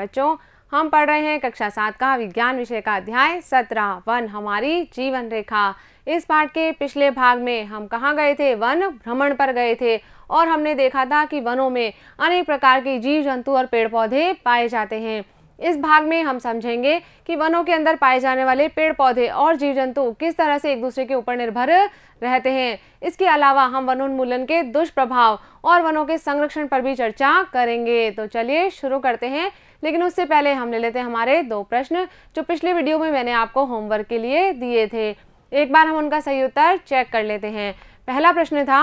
बच्चों हम पढ़ रहे हैं कक्षा सात का विज्ञान विषय का अध्याय सत्रह वन हमारी जीवन रेखा इस पाठ के पिछले भाग में हम कहाँ गए थे वन भ्रमण पर गए थे और हमने देखा था कि वनों में अनेक प्रकार के जीव जंतु और पेड़ पौधे पाए जाते हैं इस भाग में हम समझेंगे कि वनों के अंदर पाए जाने वाले पेड़ पौधे और जीव जंतु किस तरह से एक दूसरे के ऊपर निर्भर रहते हैं इसके अलावा हम वनोन्मूलन के दुष्प्रभाव और वनों के संरक्षण पर भी चर्चा करेंगे तो चलिए शुरू करते हैं लेकिन उससे पहले हम ले लेते हैं हमारे दो प्रश्न जो पिछले वीडियो में मैंने आपको होमवर्क के लिए दिए थे एक बार हम उनका सही उत्तर चेक कर लेते हैं पहला प्रश्न था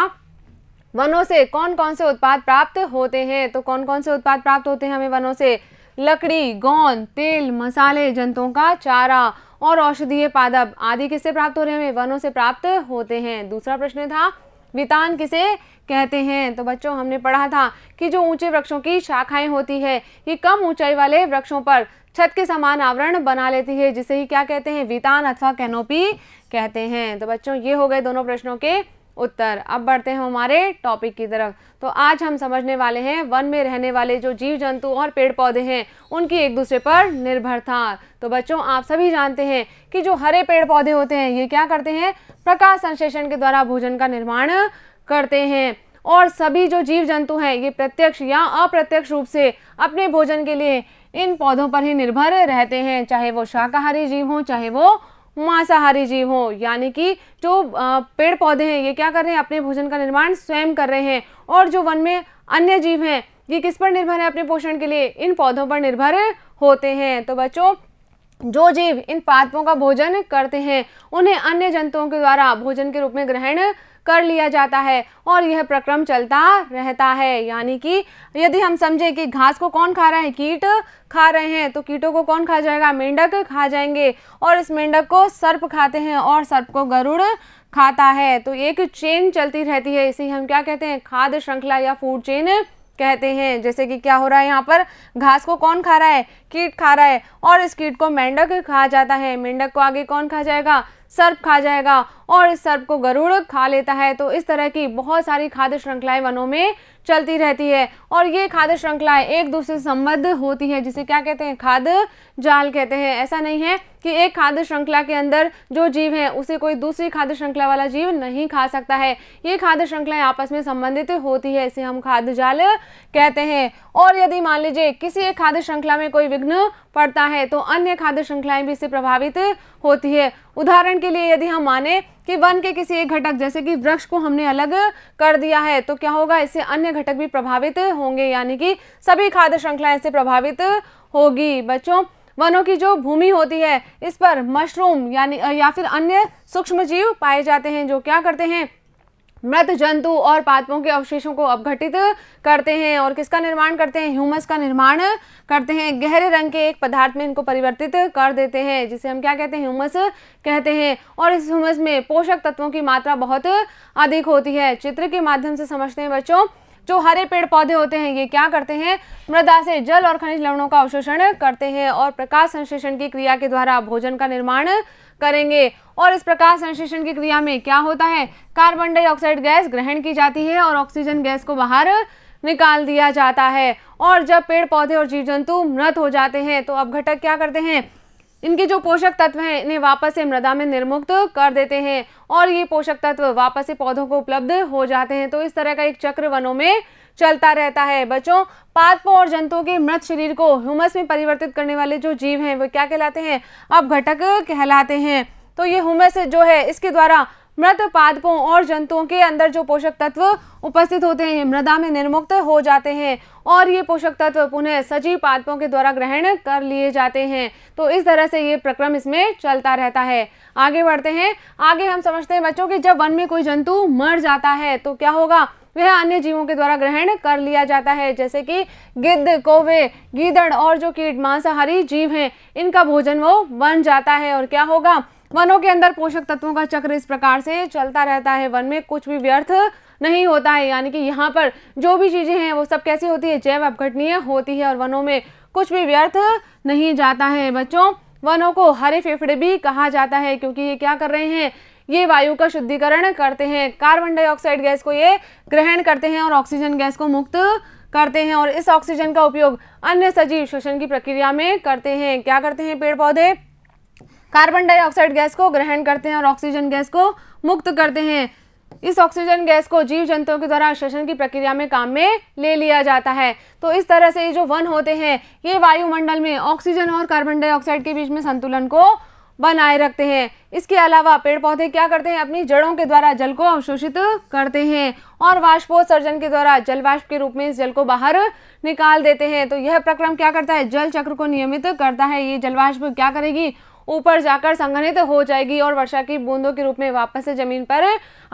वनों से कौन कौन से उत्पाद प्राप्त होते हैं तो कौन कौन से उत्पाद प्राप्त होते हैं हमें वनों से लकड़ी गौन तेल मसाले जंतुओं का चारा और औषधीय पादप आदि किससे प्राप्त हो रहे हैं वनों से प्राप्त होते हैं दूसरा प्रश्न था वितान किसे कहते हैं तो बच्चों हमने पढ़ा था कि जो ऊंचे वृक्षों की शाखाएं होती है ये कम ऊंचाई वाले वृक्षों पर छत के समान आवरण बना लेती है जिसे ही क्या कहते हैं वितान अथवा कैनोपी कहते हैं तो बच्चों ये हो गए दोनों प्रश्नों के उत्तर अब बढ़ते हैं हमारे टॉपिक की तरफ तो आज हम समझने वाले हैं वन में रहने वाले जो जीव जंतु और पेड़ पौधे हैं उनकी एक दूसरे पर निर्भरता तो बच्चों आप सभी जानते हैं कि जो हरे पेड़ पौधे होते हैं ये क्या करते हैं प्रकाश संश्लेषण के द्वारा भोजन का निर्माण करते हैं और सभी जो जीव जंतु हैं ये प्रत्यक्ष या अप्रत्यक्ष रूप से अपने भोजन के लिए इन पौधों पर ही निर्भर रहते हैं चाहे वो शाकाहारी जीव हों चाहे वो मांसाहारी जीव हो यानी कि जो पेड़ पौधे हैं ये क्या कर रहे हैं अपने भोजन का निर्माण स्वयं कर रहे हैं और जो वन में अन्य जीव हैं ये किस पर निर्भर है अपने पोषण के लिए इन पौधों पर निर्भर होते हैं तो बच्चों जो जीव इन पादपों का भोजन करते हैं उन्हें अन्य जंतुओं के द्वारा भोजन के रूप में ग्रहण कर लिया जाता है और यह प्रक्रम चलता रहता है यानी कि यदि हम समझें कि घास को कौन खा रहा है कीट खा रहे हैं तो कीटों को कौन खा जाएगा मेंढक खा जाएंगे और इस मेंढक को सर्प खाते हैं और सर्प को गरुड़ खाता है तो एक चेन चलती रहती है इसे हम क्या कहते हैं खाद्य श्रृंखला या फूड चेन कहते हैं जैसे कि क्या हो रहा है यहाँ पर घास को कौन खा रहा है कीट खा रहा है और इस कीट को मेंढक खा जाता है मेंढक को आगे कौन खा जाएगा सर्प खा जाएगा और इस सर्प को गरुड़ खा लेता है तो इस तरह की बहुत सारी खाद्य श्रृंखलाएं वनों में चलती रहती है और ये खाद्य श्रृंखलाएं एक दूसरे से संबद्ध होती है जिसे क्या कहते हैं खाद्य जाल कहते हैं ऐसा नहीं है कि एक खाद्य श्रृंखला के अंदर जो जीव है उसे कोई दूसरी खाद्य श्रृंखला वाला जीव नहीं खा सकता है ये खाद्य श्रृंखलाएं आपस में संबंधित होती है इसे हम खाद्य जाल कहते हैं और यदि मान लीजिए किसी एक खाद्य श्रृंखला में कोई विघ्न पड़ता है तो अन्य खाद्य श्रृंखलाएं भी इससे प्रभावित होती है उदाहरण के लिए यदि हम माने कि वन के किसी एक घटक जैसे कि वृक्ष को हमने अलग कर दिया है तो क्या होगा इससे अन्य घटक भी प्रभावित होंगे यानी कि सभी खाद्य श्रृंखला इससे प्रभावित होगी बच्चों वनों की जो भूमि होती है इस पर मशरूम यानी या फिर अन्य सूक्ष्म जीव पाए जाते हैं जो क्या करते हैं मृत जंतु और पादपों के अवशेषों को अपघटित करते हैं और किसका निर्माण करते हैं ह्यूमस का निर्माण करते हैं गहरे रंग के एक पदार्थ में इनको परिवर्तित कर देते हैं जिसे हम क्या कहते हैं ह्यूमस कहते हैं और इस ह्यूमस में पोषक तत्वों की मात्रा बहुत अधिक होती है चित्र के माध्यम से समझते हैं बच्चों जो हरे पेड़ पौधे होते हैं ये क्या करते हैं मृदा से जल और खनिज लवणों का अवशोषण करते हैं और प्रकाश संश्लेषण की क्रिया के द्वारा भोजन का निर्माण करेंगे और इस प्रकाश संश्लेषण की क्रिया में क्या होता है कार्बन डाइऑक्साइड गैस ग्रहण की जाती है और ऑक्सीजन गैस को बाहर निकाल दिया जाता है और जब पेड़ पौधे और जीव जंतु मृत हो जाते हैं तो अब घटक क्या करते हैं इनके जो पोषक तत्व हैं इन्हें वापस से मृदा में निर्मुक्त कर देते हैं और ये पोषक तत्व वापस से पौधों को उपलब्ध हो जाते हैं तो इस तरह का एक चक्र वनों में चलता रहता है बच्चों पादपों और जंतुओं के मृत शरीर को ह्यूमस में परिवर्तित करने वाले जो जीव हैं वो क्या कहलाते हैं अब घटक कहलाते हैं तो ये ह्यूमस जो है इसके द्वारा मृत पादपों और जंतुओं के अंदर जो पोषक तत्व उपस्थित होते हैं मृदा में निर्मुक्त हो जाते हैं और ये पोषक तत्व पुनः सजीव पादपों के द्वारा ग्रहण कर लिए जाते हैं तो इस तरह से ये प्रक्रम इसमें चलता रहता है आगे बढ़ते हैं आगे हम समझते हैं बच्चों कि जब वन में कोई जंतु मर जाता है तो क्या होगा वह अन्य जीवों के द्वारा ग्रहण कर लिया जाता है जैसे कि गिद्ध कोवे गीदड़ और जो कीट मांसाहारी जीव हैं इनका भोजन वो बन जाता है और क्या होगा वनों के अंदर पोषक तत्वों का चक्र इस प्रकार से चलता रहता है वन में कुछ भी व्यर्थ नहीं होता है यानी कि यहाँ पर जो भी चीज़ें हैं वो सब कैसी होती है जैव अपघटनीय होती है और वनों में कुछ भी व्यर्थ नहीं जाता है बच्चों वनों को हरे फेफड़े भी कहा जाता है क्योंकि ये क्या कर रहे हैं ये वायु का शुद्धिकरण करते हैं कार्बन डाइऑक्साइड गैस को ये ग्रहण करते हैं और ऑक्सीजन गैस को मुक्त करते हैं और इस ऑक्सीजन का उपयोग अन्य सजीव श्वसन की प्रक्रिया में करते हैं क्या करते हैं पेड़ पौधे कार्बन डाइऑक्साइड गैस को ग्रहण करते हैं और ऑक्सीजन गैस को मुक्त करते हैं इस ऑक्सीजन गैस को जीव जंतुओं के द्वारा शोषण की प्रक्रिया में काम में ले लिया जाता है तो इस तरह से ये जो वन होते हैं ये वायुमंडल में ऑक्सीजन और कार्बन डाइऑक्साइड के बीच में संतुलन को बनाए रखते हैं इसके अलावा पेड़ पौधे क्या करते हैं अपनी जड़ों के द्वारा जल को अवशोषित करते हैं और वाष्पोत्सर्जन के द्वारा जल वाष्प के रूप में इस जल को बाहर निकाल देते हैं तो यह प्रक्रम क्या करता है जल चक्र को नियमित करता है ये जलवाष्प क्या करेगी ऊपर जाकर संघनित हो जाएगी और वर्षा की बूंदों के रूप में वापस से जमीन पर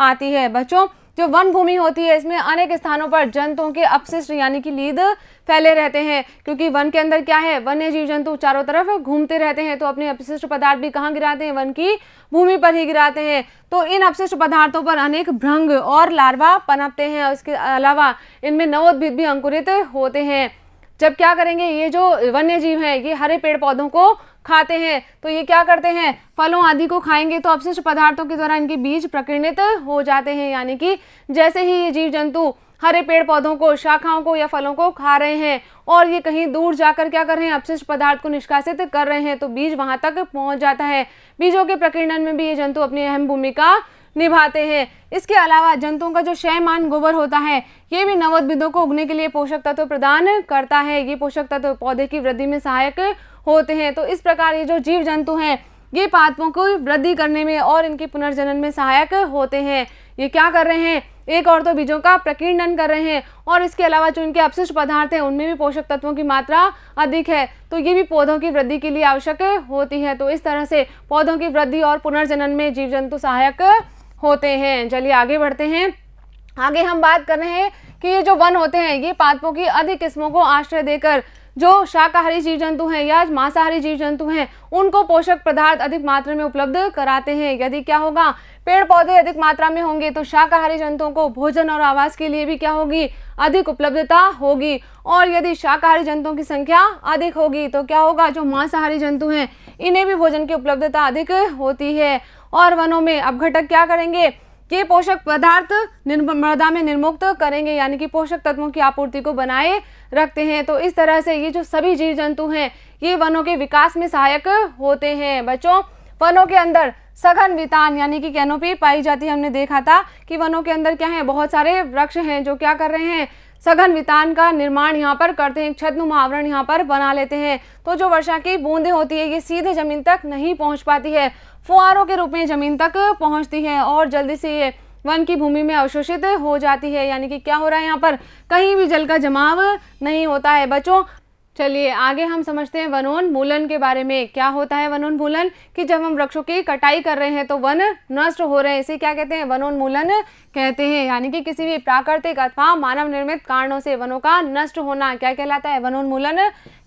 आती है बच्चों जो वन भूमि होती है इसमें अनेक स्थानों पर जंतुओं के अपशिष्ट यानी कि लीद फैले रहते हैं क्योंकि वन के अंदर क्या है वन्य जीव जंतु चारों तरफ घूमते रहते हैं तो अपने अपशिष्ट पदार्थ भी कहाँ गिराते हैं वन की भूमि पर ही गिराते हैं तो इन अपशिष्ट पदार्थों पर अनेक भ्रंग और लार्वा पनपते हैं उसके अलावा इनमें नवोद्भिद भी अंकुरित होते हैं जब क्या करेंगे ये जो वन्य जीव है ये हरे पेड़ पौधों को खाते हैं तो ये क्या करते हैं फलों आदि को खाएंगे तो अपशिष्ट पदार्थों के द्वारा इनके बीज प्रकीर्णित हो जाते हैं यानी कि जैसे ही ये जीव जंतु हरे पेड़ पौधों को शाखाओं को या फलों को खा रहे हैं और ये कहीं दूर जाकर क्या कर रहे हैं अपशिष्ट पदार्थ को निष्कासित कर रहे हैं तो बीज वहां तक पहुंच जाता है बीजों के प्रकीर्णन में भी ये जंतु अपनी अहम भूमिका निभाते हैं इसके अलावा जंतुओं का जो शयमान गोबर होता है ये भी नवोद्भिदों को उगने के लिए पोषक तत्व प्रदान करता है ये पोषक तत्व पौधे की वृद्धि में सहायक होते हैं तो इस प्रकार ये जो जीव जंतु हैं ये पादपों को वृद्धि करने में और इनके पुनर्जनन में सहायक होते हैं ये क्या कर रहे हैं एक और तो बीजों का प्रकीर्णन कर रहे हैं और इसके अलावा जो इनके अपशिष्ट पदार्थ हैं उनमें भी पोषक तत्वों की मात्रा अधिक है तो ये भी पौधों की वृद्धि के लिए आवश्यक होती है तो इस तरह से पौधों की वृद्धि और पुनर्जनन में जीव जंतु सहायक होते हैं चलिए आगे बढ़ते हैं आगे हम बात कर रहे हैं कि ये जो वन होते हैं ये पादपों की अधिक किस्मों को आश्रय देकर जो शाकाहारी जीव जंतु हैं या मांसाहारी जीव जंतु हैं उनको पोषक पदार्थ अधिक मात्रा में उपलब्ध कराते हैं यदि क्या होगा पेड़ पौधे अधिक मात्रा में होंगे तो शाकाहारी जंतुओं को भोजन और आवास के लिए भी क्या होगी अधिक उपलब्धता होगी और यदि शाकाहारी जंतुओं की संख्या अधिक होगी तो क्या होगा जो मांसाहारी जंतु हैं इन्हें भी भोजन की उपलब्धता अधिक होती है और वनों में अब घटक क्या करेंगे कि पोषक पदार्थ मृदा में निर्मुक्त करेंगे यानी कि पोषक तत्वों की आपूर्ति को बनाए रखते हैं तो इस तरह से ये जो सभी जीव जंतु हैं ये वनों के विकास में सहायक होते हैं बच्चों वनों के अंदर सघन वितान यानी कि कैनोपी पाई जाती है हमने देखा था कि वनों के अंदर क्या है बहुत सारे वृक्ष हैं जो क्या कर रहे हैं सघन वितान का निर्माण यहाँ पर करते हैं एक आवरण यहाँ पर बना लेते हैं तो जो वर्षा की बूंदे होती है ये सीधे जमीन तक नहीं पहुँच पाती है फुहारों के रूप में जमीन तक पहुँचती है और जल्दी से ये वन की भूमि में अवशोषित हो जाती है यानी कि क्या हो रहा है यहाँ पर कहीं भी जल का जमाव नहीं होता है बच्चों चलिए आगे हम समझते हैं वनोन्मूलन के बारे में क्या होता है वनोन्मूलन कि जब हम वृक्षों की कटाई कर रहे हैं तो वन नष्ट हो रहे हैं इसे क्या कहते हैं वनोन्मूलन कहते हैं यानी कि किसी भी प्राकृतिक अथवा मानव निर्मित कारणों से वनों का नष्ट होना क्या कहलाता है वनोन्मूलन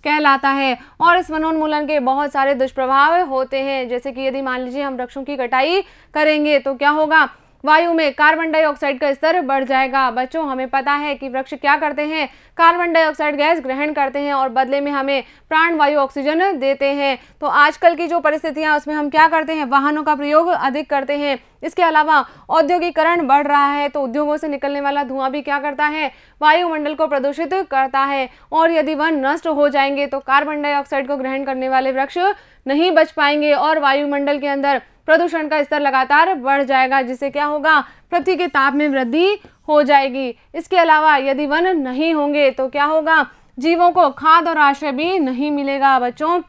कहलाता है और इस वनोन्मूलन के बहुत सारे दुष्प्रभाव होते हैं जैसे कि यदि मान लीजिए हम वृक्षों की कटाई करेंगे तो क्या होगा वायु में कार्बन डाइऑक्साइड का स्तर बढ़ जाएगा बच्चों हमें पता है कि वृक्ष क्या करते हैं कार्बन डाइऑक्साइड गैस ग्रहण करते हैं और बदले में हमें प्राण वायु ऑक्सीजन देते हैं तो आजकल की जो परिस्थितियाँ उसमें हम क्या करते हैं वाहनों का प्रयोग अधिक करते हैं इसके अलावा औद्योगिकरण बढ़ रहा है तो उद्योगों से निकलने वाला धुआं भी क्या करता है वायुमंडल को प्रदूषित करता है और यदि वन नष्ट हो जाएंगे तो कार्बन डाइऑक्साइड को ग्रहण करने वाले वृक्ष नहीं बच पाएंगे और वायुमंडल के अंदर प्रदूषण का स्तर लगातार बढ़ जाएगा जिससे क्या होगा पृथ्वी के ताप में वृद्धि हो जाएगी इसके अलावा यदि वन नहीं होंगे तो क्या होगा जीवों को खाद और आश्रय भी नहीं मिलेगा बच्चों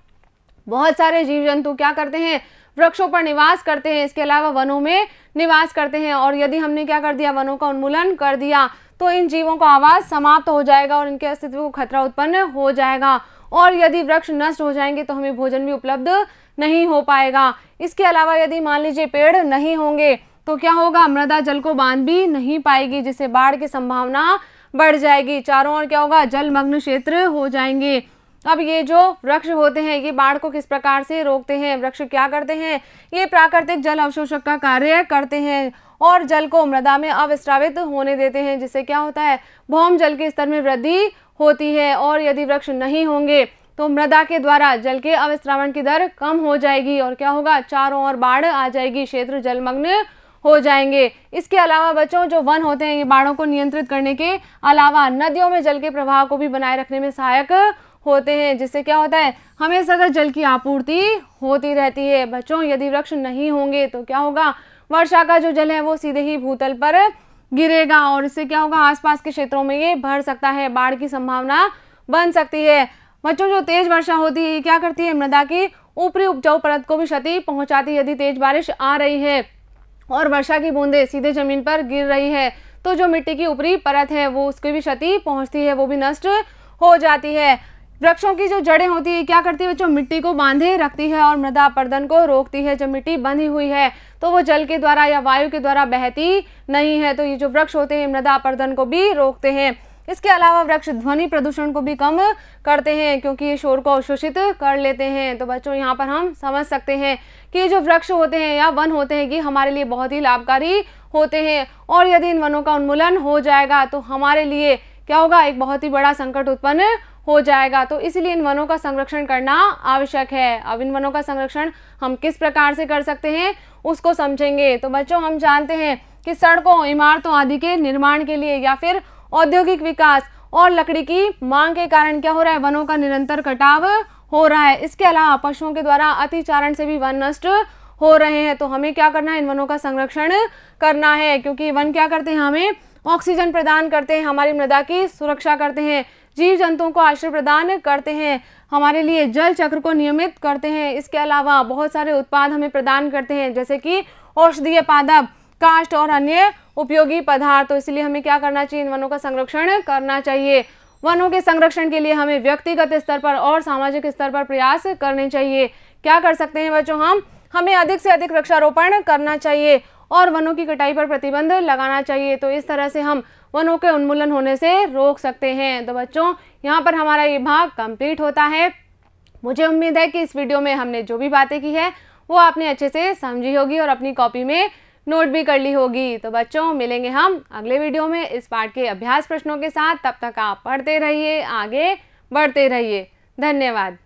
बहुत सारे जीव जंतु क्या करते हैं वृक्षों पर निवास करते हैं इसके अलावा वनों में निवास करते हैं और यदि हमने क्या कर दिया वनों का उन्मूलन कर दिया तो इन जीवों का आवास समाप्त हो जाएगा और इनके अस्तित्व को खतरा उत्पन्न हो जाएगा और यदि वृक्ष नष्ट हो जाएंगे तो हमें भोजन भी उपलब्ध नहीं हो पाएगा इसके अलावा यदि मान लीजिए पेड़ नहीं होंगे तो क्या होगा मृदा जल को बांध भी नहीं पाएगी जिससे बाढ़ की संभावना बढ़ जाएगी चारों ओर क्या होगा जलमग्न क्षेत्र हो जाएंगे अब ये जो वृक्ष होते हैं ये बाढ़ को किस प्रकार से रोकते हैं वृक्ष क्या करते हैं ये प्राकृतिक जल अवशोषक का कार्य करते हैं और जल को मृदा में अविस्रावित होने देते हैं जिससे क्या होता है भौम जल के स्तर में वृद्धि होती है और यदि वृक्ष नहीं होंगे तो मृदा के द्वारा जल के अवस्त्रावण की दर कम हो जाएगी और क्या होगा चारों ओर बाढ़ आ जाएगी क्षेत्र जलमग्न हो जाएंगे इसके अलावा बच्चों जो वन होते हैं ये बाढ़ों को नियंत्रित करने के अलावा नदियों में जल के प्रभाव को भी बनाए रखने में सहायक होते हैं जिससे क्या होता है हमें सदा जल की आपूर्ति होती रहती है बच्चों यदि वृक्ष नहीं होंगे तो क्या होगा वर्षा का जो जल है वो सीधे ही भूतल पर गिरेगा और इससे क्या होगा आसपास के क्षेत्रों में ये भर सकता है बाढ़ की संभावना बन सकती है बच्चों जो तेज वर्षा होती है क्या करती है मृदा की ऊपरी उपजाऊ परत को भी क्षति पहुंचाती यदि तेज बारिश आ रही है और वर्षा की बूंदे सीधे जमीन पर गिर रही है तो जो मिट्टी की ऊपरी परत है वो उसकी भी क्षति पहुंचती है वो भी नष्ट हो जाती है वृक्षों की जो जड़ें होती है क्या करती है जो मिट्टी को बांधे रखती है और मृदा अपर्दन को रोकती है जब मिट्टी बंधी हुई है तो वो जल के द्वारा या वायु के द्वारा बहती नहीं है तो ये जो वृक्ष होते हैं मृदा अपर्दन को भी रोकते हैं इसके अलावा वृक्ष ध्वनि प्रदूषण को भी कम करते हैं क्योंकि ये शोर को अवशोषित कर लेते हैं तो बच्चों यहाँ पर हम समझ सकते हैं कि जो वृक्ष होते हैं या वन होते हैं कि हमारे लिए बहुत ही लाभकारी होते हैं और यदि इन वनों का उन्मूलन हो जाएगा तो हमारे लिए क्या होगा एक बहुत ही बड़ा संकट उत्पन्न हो जाएगा तो इसलिए इन वनों का संरक्षण करना आवश्यक है अब इन वनों का संरक्षण हम किस प्रकार से कर सकते हैं उसको समझेंगे तो बच्चों हम जानते हैं कि सड़कों इमारतों आदि के निर्माण के लिए या फिर औद्योगिक विकास और लकड़ी की मांग के कारण क्या हो रहा है वनों का निरंतर कटाव हो रहा है इसके अलावा पशुओं के द्वारा अतिचारण से भी वन नष्ट हो रहे हैं तो हमें क्या करना है इन वनों का संरक्षण करना है क्योंकि वन क्या करते हैं हमें ऑक्सीजन प्रदान करते हैं हमारी मृदा की सुरक्षा करते हैं जीव जंतुओं को आश्रय प्रदान करते हैं हमारे लिए जल चक्र को नियमित करते हैं इसके अलावा बहुत सारे उत्पाद हमें प्रदान करते हैं जैसे कि औषधीय पादप काष्ट और अन्य उपयोगी पदार्थ तो इसलिए हमें क्या करना चाहिए इन वनों का संरक्षण करना चाहिए वनों के संरक्षण के लिए हमें व्यक्तिगत स्तर पर और सामाजिक स्तर पर प्रयास करने चाहिए क्या कर सकते हैं बच्चों हम हमें अधिक से अधिक वृक्षारोपण करना चाहिए और वनों की कटाई पर प्रतिबंध लगाना चाहिए तो इस तरह से हम वनों के उन्मूलन होने से रोक सकते हैं तो बच्चों यहाँ पर हमारा ये भाग कंप्लीट होता है मुझे उम्मीद है कि इस वीडियो में हमने जो भी बातें की है वो आपने अच्छे से समझी होगी और अपनी कॉपी में नोट भी कर ली होगी तो बच्चों मिलेंगे हम अगले वीडियो में इस पाठ के अभ्यास प्रश्नों के साथ तब तक आप पढ़ते रहिए आगे बढ़ते रहिए धन्यवाद